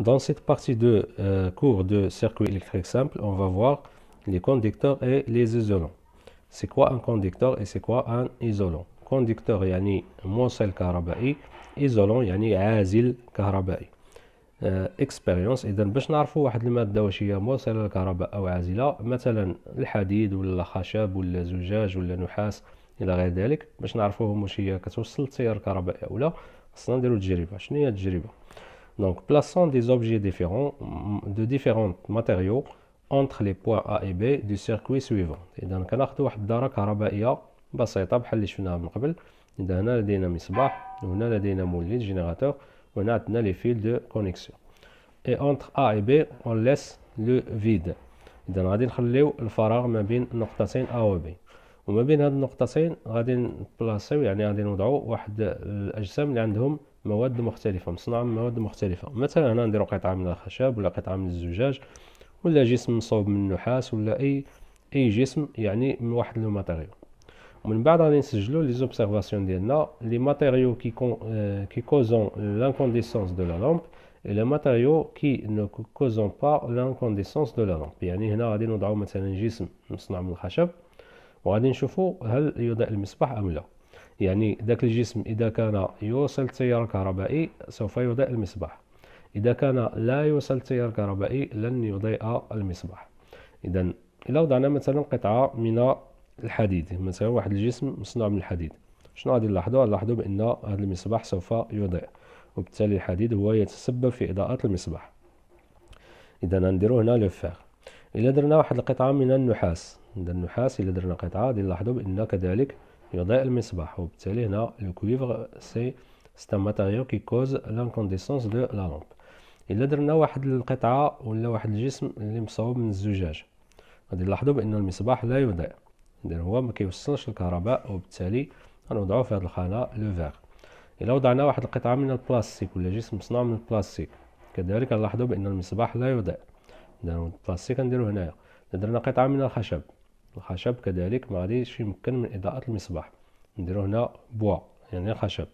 Dans cette partie de euh, cours de circuit électrique simple, on va voir les conducteurs et les isolants. C'est quoi un conducteur et c'est quoi un isolant كونديكتور يعني موصل كهربائي ايزولون يعني عازل كهربائي اكسبيريونس اذا باش نعرفوا واحد الماده واش هي موصله للكهرباء او عازله مثلا الحديد ولا الخشب ولا زجاج ولا نحاس الى غير ذلك باش نعرفوهم واش هي كتوصل التيار الكهربائي او لا خصنا نديرو تجربه شنو هي التجربه Donc plaçons des objets différents mm, de différents matériaux entre les points A et B du circuit suivant. إذا كناخدو واحد الدارة كهربائية بسيطة بحال اللي شفناها من قبل إذا هنا لدينا مصباح وهنا لدينا مولد جينيراتور وهنا عندنا لي فيل دو كونيكسيون اي اونتر A et B on laisse le vide إذا غادي نخليو الفراغ ما بين نقطتين A و B وما بين هاد النقطتين غادي نبلاصيو يعني غادي نوضعو واحد الأجسام اللي عندهم مواد مختلفة مصنوعة من مواد مختلفة مثلا هنا نديرو قطعة من الخشب ولا قطعة من الزجاج ولا جسم مصوب من النحاس ولا أي أي جسم يعني من واحد لو ماتيريو ومن بعد غادي نسجلو لي زوبسيرفاسيون ديالنا لي ماتيريو كي كون كي كوزون لانكونديسونس دو لا لامب et لي ماتيريو كي نو كوزون با لانكونديسونس دو لا lampe يعني هنا غادي نوضعو مثلا جسم مصنوع من الخشب وغادي نشوفو هل يضيء المصباح ام لا يعني ذاك الجسم إذا كان يوصل تيار كهربائي سوف يضيء المصباح إذا كان لا يوصل تيار كهربائي لن يضيء المصباح إذا إلا وضعنا مثلا قطعة من الحديد مثلا واحد الجسم مصنوع من الحديد شنو غادي نلاحظوا نلاحظوا بأن هذا المصباح سوف يضيء وبالتالي الحديد هو يتسبب في إضاءة المصباح إذا غنديرو هنا لو فيغ إلا درنا واحد القطعة من النحاس إذا النحاس إلا درنا قطعة غادي نلاحظوا بأن كذلك يضيء المصباح وبالتالي هنا لو كويفر سي سي ان كي كوز لانكونديسونس دو لا لامب الا درنا واحد القطعه ولا واحد الجسم اللي مصاوب من الزجاج غادي نلاحظوا بان المصباح لا يضيء دير هو ما كيوصلش الكهرباء وبالتالي غنوضعوا في هذه الخانه لو فيغ الا وضعنا واحد القطعه من البلاستيك ولا جسم مصنوع من البلاستيك كذلك نلاحظوا بان المصباح لا يضيء البلاستيك نديرو هنايا درنا قطعه من الخشب الخشب كذلك ما غاديش يمكن من اضاءه المصباح نديرو هنا بوا يعني الخشب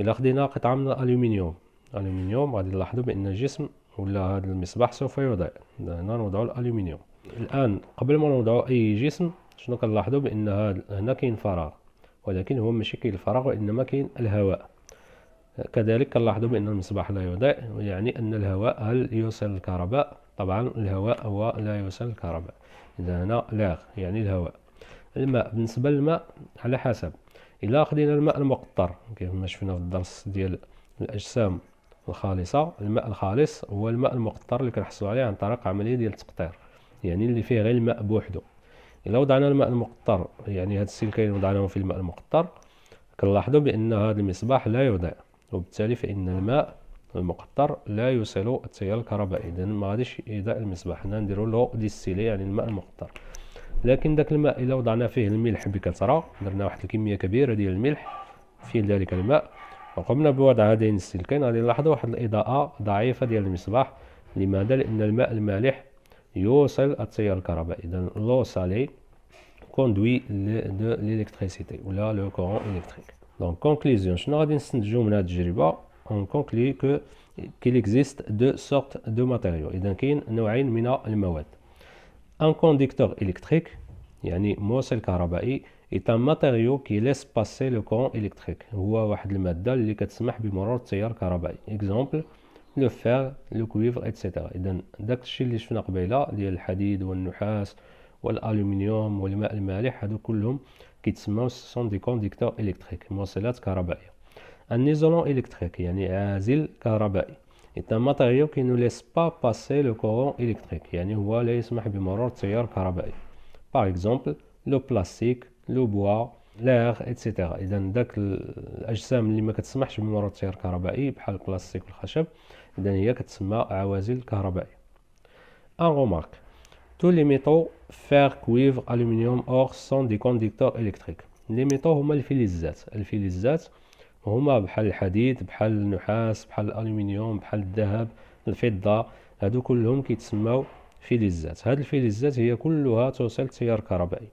الا خدينا قطعه من الالومنيوم الالومنيوم غادي نلاحظوا بان الجسم ولا هذا المصباح سوف يضيء هنا نوضعوا الالومنيوم الان قبل ما نوضعوا اي جسم شنو كنلاحظوا بان هاد هنا كاين فراغ ولكن هو ماشي كاين الفراغ وانما كاين الهواء كذلك كنلاحظوا بان المصباح لا يضيء يعني ان الهواء هل يوصل الكهرباء طبعا الهواء هو لا يوصل الكهرباء إذا هنا لاغ يعني الهواء الماء بالنسبة للماء على حسب إلا خدينا الماء المقطر كما شفنا في الدرس ديال الأجسام الخالصة الماء الخالص هو الماء المقطر اللي كنحصلوا عليه عن طريق عملية ديال التقطير يعني اللي فيه غير الماء بوحدو إلا وضعنا الماء المقطر يعني هاد السلكين وضعناهم في الماء المقطر كنلاحظوا بأن هذا المصباح لا يضيء وبالتالي فإن الماء المقطر لا يوصل التيار الكهربائي اذا ما غاديش اذا المصباح حنا نديرو له ديستيلي يعني الماء المقطر لكن داك الماء الا وضعنا فيه الملح بكثره درنا واحد الكميه كبيره ديال الملح في ذلك الماء وقمنا بوضع هذين السلكين غادي نلاحظوا واحد الاضاءه ضعيفه ديال المصباح لماذا لان الماء المالح يوصل التيار الكهربائي اذا لو سالي كوندوي ليليكتريسيتي ولا لو كورون الكتريك دونك كونكليزيون شنو غادي نستنتجو من هذه التجربه on conclut que qu'il existe deux sortes de matériaux إذا كاين نوعين من المواد un conducteur électrique يعني موصل كهربائي est un matériau qui laisse passer le courant électrique هو واحد المادة اللي كتسمح بمرور التيار الكهربائي اكزومبل لو فير لو كويفر اتسيتيرا اذا داك الشيء اللي شفنا قبيله ديال الحديد والنحاس والالومنيوم والماء المالح هادو كلهم كيتسموا سون دي كونديكتور الكتريك موصلات كهربائيه النيزولون إلكتريك يعني عازل كهربائي إذا ماتيريو كي نو ليس با باسي لو كورون إلكتريك يعني هو لا يسمح بمرور التيار الكهربائي باغ إكزومبل لو بلاستيك لو بوا لاغ اتسيتيرا إذا داك الأجسام اللي ما كتسمحش بمرور التيار الكهربائي بحال البلاستيك والخشب إذا هي كتسمى عوازل كهربائي أن غومارك تو لي ميتو فير كويفر ألومنيوم أور سون دي كونديكتور إلكتريك لي ميتو هما الفيليزات الفيليزات هما بحال الحديد بحال النحاس بحال الالومنيوم بحال الذهب الفضه هادو كلهم كيتسموا فلزات هاد الفلزات هي كلها توصل تيار كهربائي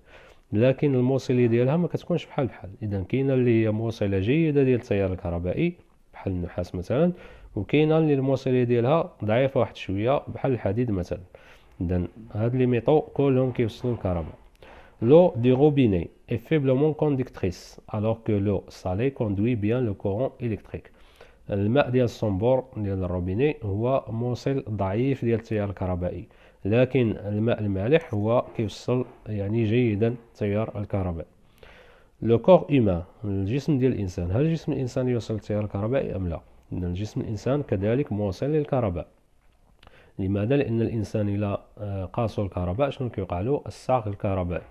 لكن الموصله ديالها ما كتكونش بحال بحال اذا كاينه اللي هي موصله جيده ديال التيار الكهربائي بحال النحاس مثلا وكاينه اللي الموصله ديالها ضعيفه واحد شويه بحال الحديد مثلا اذا هاد لي ميطو كلهم كيوصلوا الكهرباء L'eau du robinet est faiblement conductrice, alors que l'eau salée conduit bien le courant électrique. الماء ديال الصنبور ديال الروبيني هو موصل ضعيف ديال التيار الكهربائي لكن الماء المالح هو كيوصل يعني جيدا التيار الكهربائي لو كور هيومان الجسم ديال الانسان هل جسم الانسان يوصل التيار الكهربائي ام لا الجسم الانسان كذلك موصل للكهرباء لماذا لان الانسان الى آه، قاسو الكهرباء شنو كيوقع له الساق الكهربائي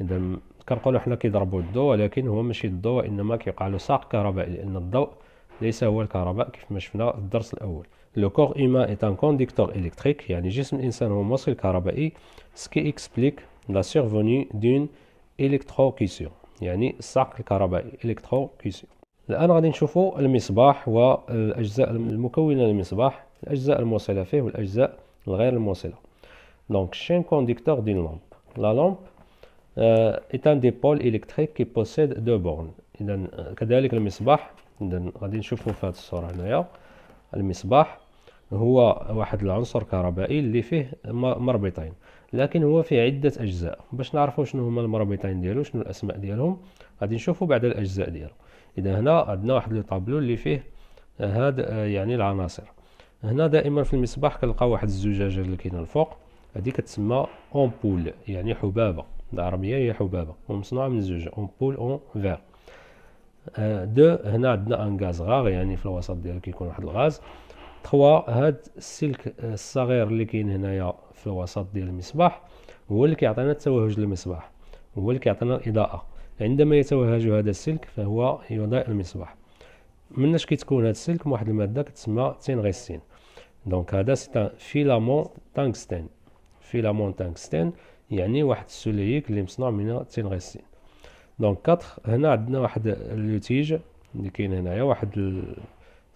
اذا كنقولوا حنا كيضربوا الضوء ولكن هو ماشي الضوء انما كيوقع له ساق كهربائي لان الضوء ليس هو الكهرباء كيف ما شفنا في الدرس الاول لو كور ايما ايت ان كونديكتور الكتريك يعني جسم الانسان هو موصل كهربائي سكي اكسبليك لا سيرفوني دون الكتروكيسيون يعني الساق الكهربائي الكتروكيسيون الان غادي نشوفوا المصباح والاجزاء المكونه للمصباح الاجزاء الموصله فيه والاجزاء الغير الموصله دونك شين كونديكتور دين لامب لا لامب est un des pôles électriques qui possède deux bornes إذا كذلك المصباح إذا غادي نشوفو في هاد الصورة هنايا المصباح هو واحد العنصر كهربائي اللي فيه مربطين لكن هو فيه عدة أجزاء باش نعرفو شنو هما المربطين ديالو شنو الأسماء ديالهم غادي نشوفو بعد الأجزاء ديالو إذا هنا عندنا واحد لو طابلو اللي فيه آه، هاد آه، يعني العناصر هنا دائما في المصباح كنلقاو واحد الزجاجة اللي كاينة الفوق هادي كتسمى أمبول يعني حبابة العربيه هي حبابه ومصنوعه من زوج بول اون فير آه، دو هنا عندنا ان غاز غاغ يعني في الوسط ديالو كيكون واحد الغاز تخوا هاد السلك آه، الصغير اللي كاين هنايا في الوسط ديال المصباح هو اللي كيعطينا التوهج للمصباح هو اللي كيعطينا الاضاءه عندما يتوهج هذا السلك فهو يضيء المصباح مناش كيتكون هذا السلك من واحد الماده كتسمى تينغستين دونك هذا سي فيلامون تانغستين فيلامون تانغستين يعني واحد السوليك اللي مصنوع من التنغسين دونك 4 هنا عندنا واحد تيج اللي كاين هنايا واحد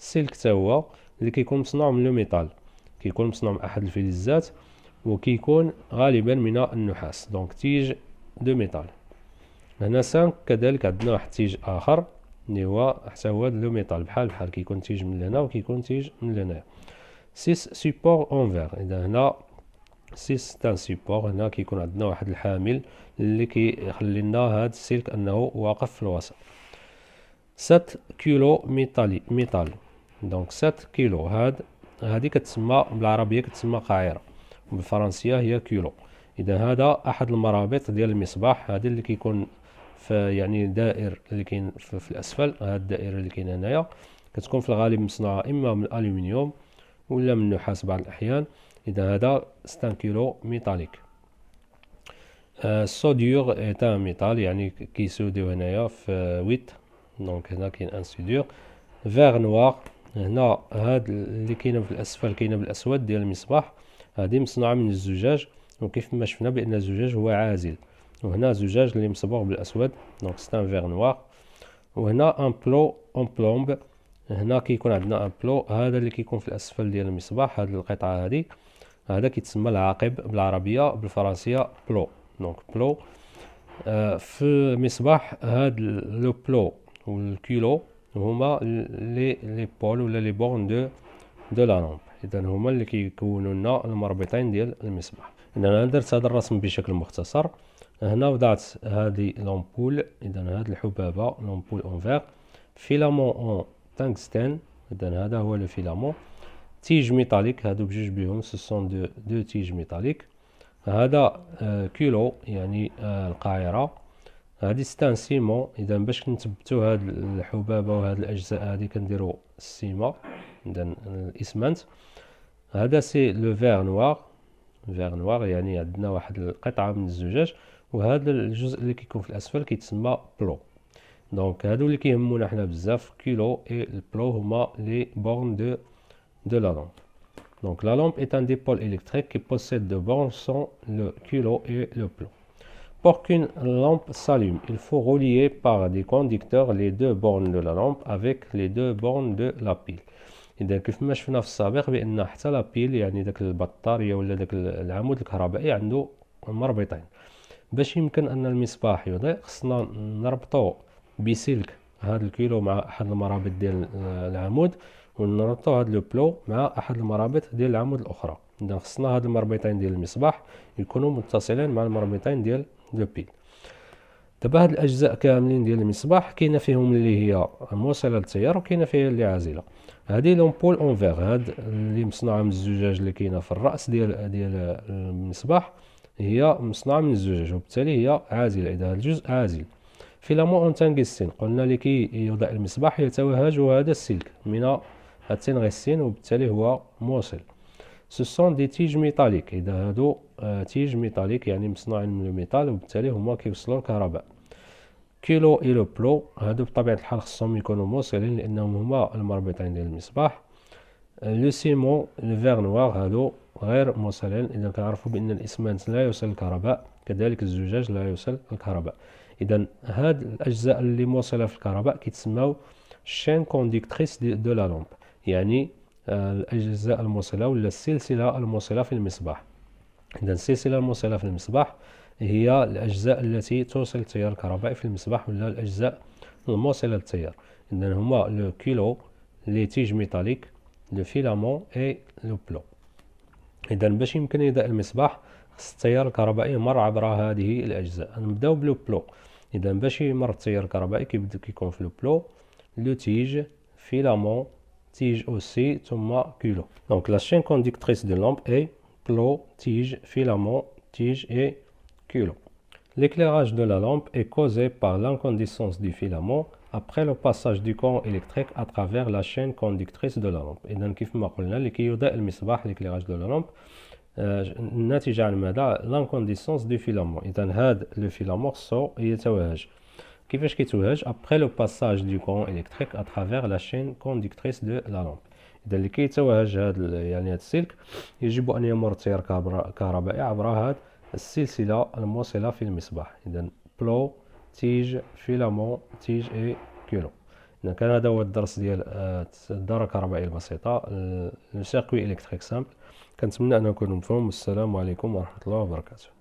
السلك تا هو اللي كيكون مصنوع من لو ميتال كيكون مصنوع من احد الفلزات وكيكون غالبا من النحاس دونك تيج دو ميتال هنا 5 كذلك عندنا واحد تيج اخر اللي هو حتى هو لو ميتال بحال بحال كيكون تيج من لهنا وكيكون تيج من لهنايا 6 سيبور اونفير اذا هنا سيس تان سيبور هنا كيكون عندنا واحد الحامل اللي كيخلي لنا هذا السلك انه واقف في الوسط 7 كيلو ميتالي ميتال دونك 7 كيلو هاد هذه كتسمى بالعربيه كتسمى قاعره بالفرنسيه هي كيلو اذا هذا احد المرابط ديال المصباح هذا اللي كيكون في يعني دائر اللي كاين في, في الاسفل هاد الدائره اللي كاين هنايا كتكون في الغالب مصنوعه اما من الالومنيوم ولا من النحاس بعض الاحيان إذا هذا كيلو ميتاليك السوديور إيت أن ميتال يعني كيسوديو هنايا في ويت دونك هنا كاين أن سوديور فيغ نوار هنا هاد اللي كاينه في الأسفل كاينه بالأسود ديال المصباح هادي مصنوعة من الزجاج وكيف ما شفنا بأن الزجاج هو عازل وهنا زجاج اللي مصبوغ بالأسود دونك ستان فيغ نوار وهنا أن بلو أون بلومب هنا كيكون عندنا أن بلو هذا اللي كيكون في الأسفل ديال المصباح هاد القطعة هادي هذا كيتسمى العاقب بالعربيه بالفرنسيه بلو دونك بلو آه، في المصباح هاد لو بلو والكيلو هما لي لي بول ولا لي بورن دو دو لا لامب اذا هما اللي كيكونوا لنا المربطين ديال المصباح اذا انا درت هذا الرسم بشكل مختصر هنا وضعت هذه لامبول اذا هاد الحبابه لامبول اونفير فيلامون اون تانكستين اذا هذا هو الفيلامون تيج ميتاليك هادو بجوج بيهم سوسون دو دو تيج ميتاليك هذا آه، كيلو يعني آه، القاعره هادي ستان سيمون اذا باش نثبتوا هاد الحبابه وهاد الاجزاء هادي كنديرو السيما اذا الاسمنت هذا سي لو فير نوار فير نوار يعني عندنا واحد القطعه من الزجاج وهذا الجزء اللي كيكون في الاسفل كيتسمى بلو دونك هادو اللي كيهمونا حنا بزاف كيلو اي البلو هما لي بورن دو de la lampe. Donc la lampe est un dipôle électrique qui possède deux bornes sont le culot et le plomb. Pour qu'une lampe s'allume, il faut relier par des conducteurs les deux bornes de la lampe avec les deux bornes de la pile. Et donc, je إذا كيف ما شفنا في السابق بأن حتى لا بيل يعني داك البطارية ولا داك العمود الكهربائي عنده مربطين باش يمكن أن المصباح يضيء خصنا نربطو بسلك هذا الكيلو مع أحد المرابط ديال العمود ونربطوا هذا لو بلو مع احد المرابط ديال العمود الاخرى اذا خصنا هاد المربطين ديال المصباح يكونوا متصلين مع المربطين ديال لو بيل دابا هاد الاجزاء كاملين ديال المصباح كاينه فيهم اللي هي موصله للتيار وكاينه فيها اللي عازله هادي لومبول فيغ هاد اللي مصنوعه من الزجاج اللي كاينه في الراس ديال ديال المصباح هي مصنوعه من الزجاج وبالتالي هي عازله اذا هاد الجزء عازل فيلامون تانغستين قلنا لكي يوضع المصباح يتوهج هذا السلك من هاتين غسين وبالتالي هو موصل سوسون دي تيج ميتاليك اذا هادو تيج آه، ميتاليك يعني مصنوعين من الميتال وبالتالي هما كيوصلوا الكهرباء كيلو ايلو بلو هادو بطبيعه الحال خصهم يكونوا موصلين لانهم هما المربطين ديال المصباح لو سيمون فيغ نوار هادو غير موصلين اذا كنعرفوا بان الاسمنت لا يوصل الكهرباء كذلك الزجاج لا يوصل الكهرباء اذا هاد الاجزاء اللي موصله في الكهرباء كيتسماو شين كونديكتريس دو لا لامب يعني آه، الأجزاء الموصلة ولا السلسلة الموصلة في المصباح إذا السلسلة الموصلة في المصباح هي الأجزاء التي توصل التيار الكهربائي في المصباح ولا الأجزاء الموصلة للتيار إذا هما لو كيلو لي تيج ميتاليك لو فيلامون اي لو بلو إذا باش يمكن يداء المصباح خص التيار الكهربائي يمر عبر هذه الأجزاء نبداو بلو بلو إذا باش يمر التيار الكهربائي كيبدا كيكون في لو بلو لو تيج فيلامون tige aussi, toma culot. Donc la chaîne conductrice de lampe est plot, tige, filament, tige et culot. L'éclairage de la lampe est causé par l'incondition du filament après le passage du courant électrique à travers la chaîne conductrice de la lampe. Et donc, comme قلنا le كيودى المصباح l'éclairage de la lampe ناتج euh, du filament. Et donc, le filament sort خصو يتوهج. كيفاش كيتوهج ابخي لو باساج دو كورون الكتريك اترافير لا شين كونديكتريس دو لا لامب اذا اللي كيتوهج هذا يعني هذا السلك يجب ان يمر تيار كهربائي عبر هذا السلسله الموصله في المصباح اذا بلو تيج فيلامون تيج اي كيلو اذا كان هذا هو الدرس ديال الداره الكهربائيه البسيطه لو سيركوي الكتريك سامبل كنتمنى انكم نكون مفهوم والسلام عليكم ورحمه الله وبركاته